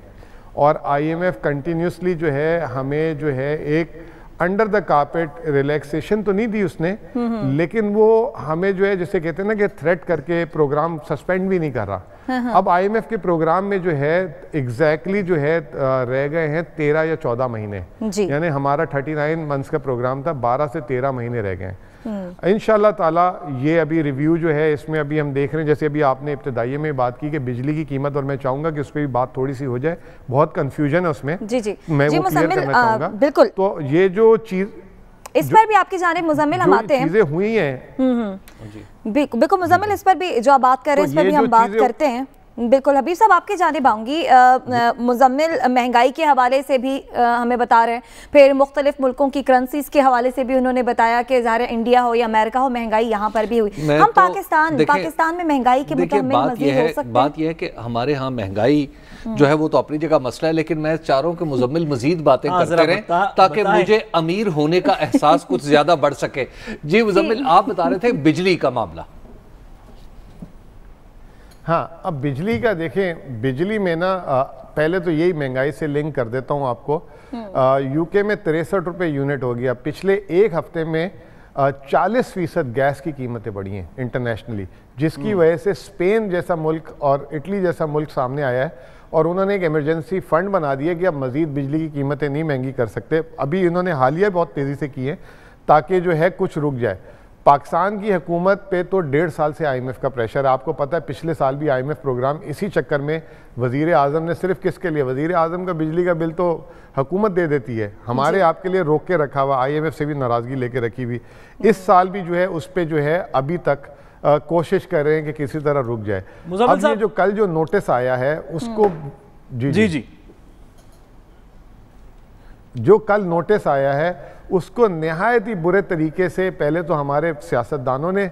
और आईएमएफ कंटिन्यूसली जो है हमें जो है एक अंडर द कारपेट रिलैक्सेशन तो नहीं दी उसने लेकिन वो हमें जो है जैसे कहते हैं ना कि थ्रेट करके प्रोग्राम सस्पेंड भी नहीं कर रहा हाँ, हाँ। अब आईएमएफ के प्रोग्राम में जो है एग्जैक्टली exactly जो है रह गए हैं तेरह या चौदह महीने यानी हमारा थर्टी नाइन मंथ्स का प्रोग्राम था बारह से तेरह महीने रह गए हैं हम्म। इन ताला ये अभी रिव्यू जो है इसमें अभी हम देख रहे हैं जैसे अभी आपने इब्तदाई में बात की कि बिजली की कीमत और मैं चाहूंगा कि उस पर भी बात थोड़ी सी हो जाए बहुत कंफ्यूजन है उसमें जी जी मैं जी, वो क्लियर करना चाहूंगा बिल्कुल तो ये जो चीज़ इस पर भी आपकी जाने मुजम्मिल हम आते हैं चीजें हुई हैं हम्म, हम्म। हाँ बिल्कुल मुजम्मिल इस पर भी जो आप बात कर रहे तो हैं इस पर भी हम बात करते हैं बिल्कुल हबीब साहब आपके जाने पाऊँगी मुजम्मिल महंगाई के हवाले से भी आ, हमें बता रहे हैं फिर मुख्तलिफ मुल्कों की करंसीज के हवाले से भी उन्होंने बताया कि ज़ाहिर इंडिया हो या अमेरिका हो महंगाई यहाँ पर भी हुई हम तो पाकिस्तान पाकिस्तान में महंगाई के बात यह है बात यह है कि हमारे यहाँ महंगाई जो है वो तो अपनी जगह मसला है लेकिन मैं चारों के मुजम्मिल मजीद बातें हाँ, करते रहें ताकि मुझे अमीर होने का एहसास कुछ ज़्यादा बढ़ सके जी मुजम्मिल आप बता रहे थे बिजली का मामला हाँ अब बिजली का देखें बिजली में ना पहले तो यही महंगाई से लिंक कर देता हूँ आपको यूके हम्म। में तिरसठ रुपये यूनिट हो गया पिछले एक हफ्ते में चालीस फीसद गैस की कीमतें बढ़ी हैं इंटरनेशनली जिसकी हम्म। वजह से स्पेन जैसा मुल्क और इटली जैसा मुल्क सामने आया है और उन्होंने एक इमरजेंसी फ़ंड बना दिया कि अब मज़ीद बिजली की कीमतें नहीं महंगी कर सकते अभी इन्होंने हालिया बहुत तेज़ी से की है ताकि जो है कुछ रुक जाए पाकिस्तान की हुकूमत पे तो डेढ़ साल से आईएमएफ का प्रेशर है आपको पता है पिछले साल भी आईएमएफ प्रोग्राम इसी चक्कर में वजीर आजम ने सिर्फ किसके लिए वजीर आजम का बिजली का बिल तो हुकूमत दे देती है हमारे आपके लिए रोक के रखा हुआ आईएमएफ से भी नाराज़गी लेके रखी हुई इस साल भी जो है उस पर जो है अभी तक आ, कोशिश कर रहे हैं कि किसी तरह रुक जाए अभी जो कल जो नोटिस आया है हम्म। उसको जी जी जो कल नोटिस आया है उसको नहायत ही बुरे तरीके से पहले तो हमारे सियासतदानों ने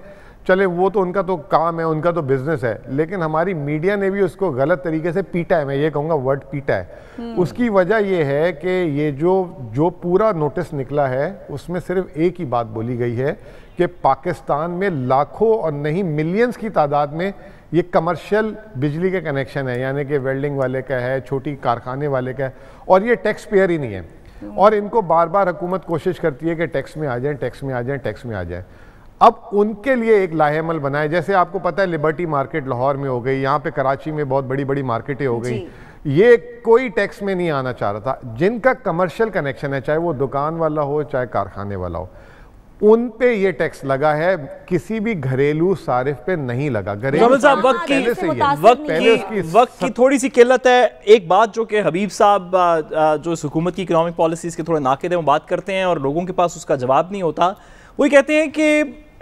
चले वो तो उनका तो काम है उनका तो बिजनेस है लेकिन हमारी मीडिया ने भी उसको गलत तरीके से पीटा है मैं ये कहूँगा वर्ड पीटा है हम्म। उसकी वजह ये है कि ये जो जो पूरा नोटिस निकला है उसमें सिर्फ एक ही बात बोली गई है कि पाकिस्तान में लाखों और नहीं मिलियंस की तादाद में ये कमर्शियल बिजली के कनेक्शन है यानी कि वेल्डिंग वाले का है छोटी कारखाने वाले का है और ये टैक्स पेयर ही नहीं है और इनको बार बार हुकूमत कोशिश करती है कि टैक्स में आ जाए टैक्स में आ जाए टैक्स में आ जाए अब उनके लिए एक लाहेमल बनाए जैसे आपको पता है लिबर्टी मार्केट लाहौर में हो गई यहाँ पे कराची में बहुत बड़ी बड़ी मार्केटें हो गई ये कोई टैक्स में नहीं आना चाह रहा था जिनका कमर्शियल कनेक्शन है चाहे वो दुकान वाला हो चाहे कारखाने वाला हो उन पे ये टैक्स लगा है किसी भी घरेलू सारिफ पे नहीं लगा घरेलू साहब वक्त की वक्त की वक्त की थोड़ी सी किल्लत है एक बात जो कि हबीब साहब जो इस हुकूमत की इकोनॉमिक पॉलिसीज़ के थोड़े नाकेद हैं वो बात करते हैं और लोगों के पास उसका जवाब नहीं होता वो कहते हैं कि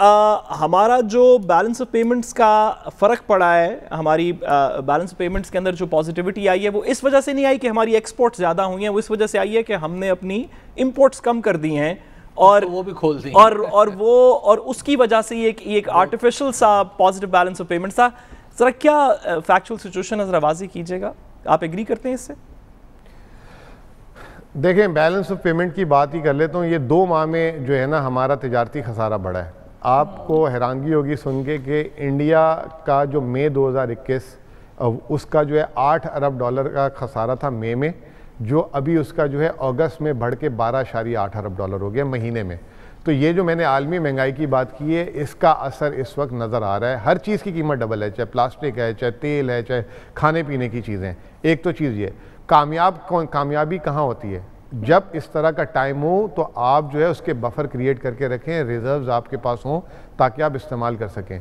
आ, हमारा जो बैलेंस ऑफ पेमेंट्स का फ़र्क पड़ा है हमारी बैलेंस ऑफ पेमेंट्स के अंदर जो पॉजिटिविटी आई है वो इस वजह से नहीं आई कि हमारी एक्सपोर्ट्स ज़्यादा हुई हैं वो इस वजह से आई है कि हमने अपनी इम्पोर्ट्स कम कर दी हैं और तो वो भी खोल दी और और वो और उसकी वजह से ये एक आर्टिफिशियल सा पॉजिटिव बैलेंस ऑफ पेमेंट था ज़रा क्या फैक्चुअल सिचुएशन वाजी कीजिएगा आप एग्री करते हैं इससे देखें बैलेंस ऑफ पेमेंट की बात ही कर लेता हूँ ये दो माह में जो है ना हमारा तजारती खसारा बढ़ा है आपको हम्म। हैरानगी होगी सुन के कि इंडिया का जो मई 2021 उसका जो है आठ अरब डॉलर का खसारा था मई में, में जो अभी उसका जो है अगस्त में बढ़ के बारह शारी आठ अरब डॉलर हो गया महीने में तो ये जो मैंने आलमी महंगाई की बात की है इसका असर इस वक्त नज़र आ रहा है हर चीज़ की कीमत डबल है चाहे प्लास्टिक है चाहे तेल है चाहे खाने पीने की चीज़ें एक तो चीज़ ये कामयाब कौन कामयाबी कहाँ होती है जब इस तरह का टाइम हो तो आप जो है उसके बफर क्रिएट करके रखें रिजर्व्स आपके पास हों ताकि आप इस्तेमाल कर सकें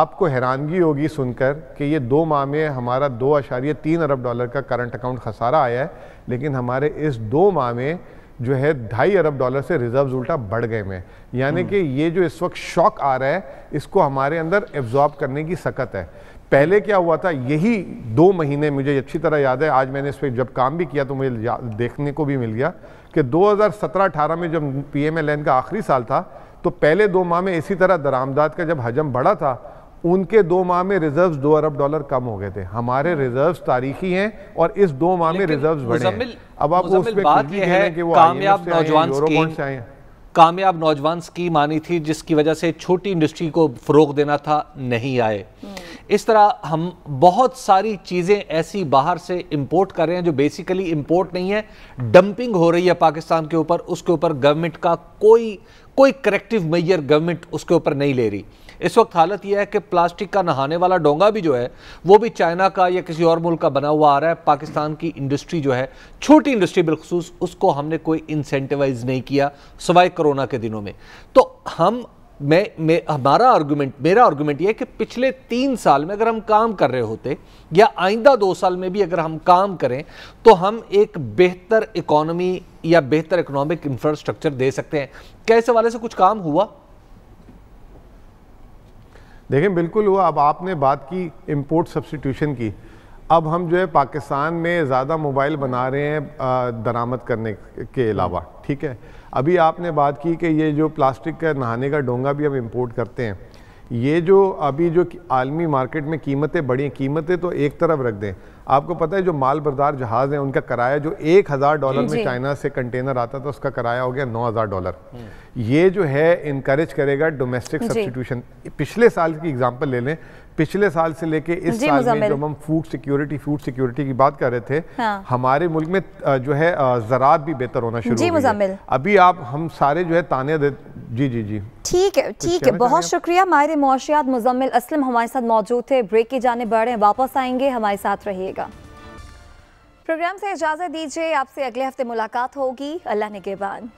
आपको हैरानगी होगी सुनकर कि ये दो माह में हमारा दो अशारिय तीन अरब डॉलर का करंट अकाउंट खसारा आया है लेकिन हमारे इस दो माह में जो है ढाई अरब डॉलर से रिजर्व्स उल्टा बढ़ गए में यानी हम्म। कि ये जो इस वक्त शॉक आ रहा है इसको हमारे अंदर एब्जॉर्ब करने की सकत है पहले क्या हुआ था यही दो महीने मुझे अच्छी तरह याद है आज मैंने इस पर जब काम भी किया तो मुझे देखने को भी मिल गया कि 2017-18 में जब पी एम का आखिरी साल था तो पहले दो माह में इसी तरह दरामदाद का जब हजम बढ़ा था उनके दो माह में रिजर्व्स दो अरब डॉलर कम हो गए थे हमारे रिजर्व्स हम्म। तारीखी हैं और इस दो माह में रिजर्व्स बढ़े हैं अब आप उस पे बात यह है कि वो कामयाब नौजवान स्कीम कामयाब नौजवान स्कीम आनी थी जिसकी वजह से छोटी इंडस्ट्री को फरोग देना था नहीं आए हम्म। इस तरह हम बहुत सारी चीज़ें ऐसी बाहर से इंपोर्ट कर रहे हैं जो बेसिकली इंपोर्ट नहीं है डंपिंग हो रही है पाकिस्तान के ऊपर उसके ऊपर गवर्नमेंट का कोई कोई करेक्टिव मेजर गवर्नमेंट उसके ऊपर नहीं ले रही इस वक्त हालत यह है कि प्लास्टिक का नहाने वाला डोंगा भी जो है वो भी चाइना का या किसी और मुल्क का बना हुआ आ रहा है पाकिस्तान की इंडस्ट्री जो है छोटी इंडस्ट्री बिलखसूस उसको हमने कोई इंसेंटिवाइज नहीं किया सवाए कोरोना के दिनों में तो हम मैं मे, हमारा आर्गूमेंट मेरा आर्गूमेंट यह है कि पिछले तीन साल में अगर हम काम कर रहे होते या आइंदा दो साल में भी अगर हम काम करें तो हम एक बेहतर इकोनॉमी या बेहतर इकोनॉमिक इंफ्रास्ट्रक्चर दे सकते हैं क्या इस हवाले से कुछ काम हुआ देखें बिल्कुल हुआ अब आपने बात की इम्पोर्ट सब्सटीट्यूशन की अब हम जो है पाकिस्तान में ज़्यादा मोबाइल बना रहे हैं दरामद करने के अलावा ठीक है अभी आपने बात की कि ये जो प्लास्टिक का नहाने का डोंगा भी हम इम्पोर्ट करते हैं ये जो अभी जो आलमी मार्केट में कीमतें बढ़ी कीमतें तो एक तरफ रख दें आपको पता है जो माल बरदार जहाज हैं उनका किराया जो एक हज़ार डॉलर में चाइना से कंटेनर आता था उसका किराया हो गया नौ हज़ार डॉलर ये जो है इनक्रेज करेगा डोमेस्टिक सब्सटीट्यूशन पिछले साल की एग्जांपल ले लें पिछले साल से लेके इस साल में जब हम फूड सिक्योरिटी फूड सिक्योरिटी की बात कर रहे थे हाँ। हमारे मुल्क में जो है ज़रात भी बेहतर होना शुरू जी मुजामिल अभी आप हम सारे जो है ताने दे जी जी जी ठीक है ठीक है बहुत शुक्रिया माहिर मुआशियात मुजम्मिल असलम हमारे साथ मौजूद थे ब्रेक की जाने बढ़ रहे हैं वापस आएंगे हमारे साथ रहिएगा प्रोग्राम से इजाज़त दीजिए आपसे अगले हफ्ते मुलाकात होगी अल्लाह निगेबान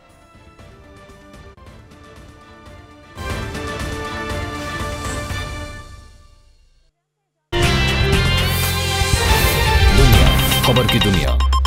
खबर की दुनिया